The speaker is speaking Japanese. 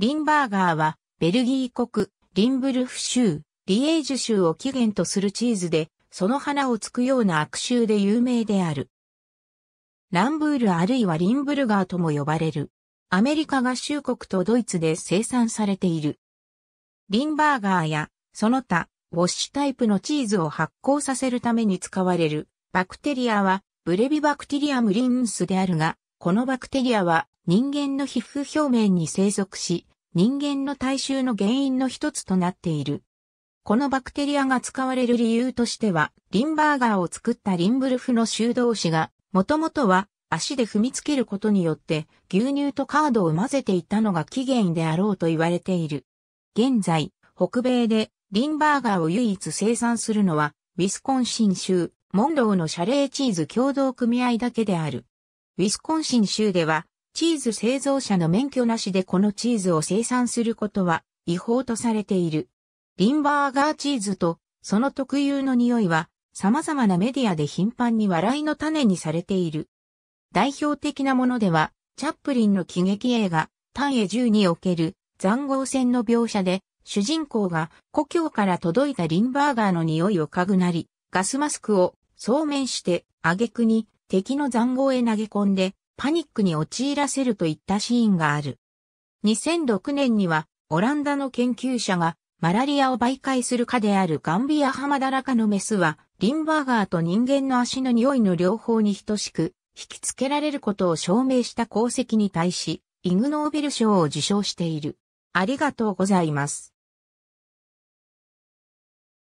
リンバーガーは、ベルギー国、リンブルフ州、リエージュ州を起源とするチーズで、その花をつくような悪臭で有名である。ランブールあるいはリンブルガーとも呼ばれる。アメリカ合衆国とドイツで生産されている。リンバーガーや、その他、ウォッシュタイプのチーズを発酵させるために使われる、バクテリアは、ブレビバクテリアムリンスであるが、このバクテリアは人間の皮膚表面に生息し、人間の体臭の原因の一つとなっている。このバクテリアが使われる理由としては、リンバーガーを作ったリンブルフの修道士が、もともとは足で踏みつけることによって牛乳とカードを混ぜていたのが起源であろうと言われている。現在、北米でリンバーガーを唯一生産するのは、ウィスコンシン州、モンローの謝礼チーズ共同組合だけである。ウィスコンシン州では、チーズ製造者の免許なしでこのチーズを生産することは違法とされている。リンバーガーチーズとその特有の匂いは様々なメディアで頻繁に笑いの種にされている。代表的なものでは、チャップリンの喜劇映画、単へ10における残酷戦の描写で、主人公が故郷から届いたリンバーガーの匂いを嗅ぐなり、ガスマスクをそうめんして、挙句に敵の残酷へ投げ込んで、パニックに陥らせるといったシーンがある。2006年にはオランダの研究者がマラリアを媒介する蚊であるガンビア浜だらかのメスはリンバーガーと人間の足の匂いの両方に等しく引きつけられることを証明した功績に対しイグノーベル賞を受賞している。ありがとうございます。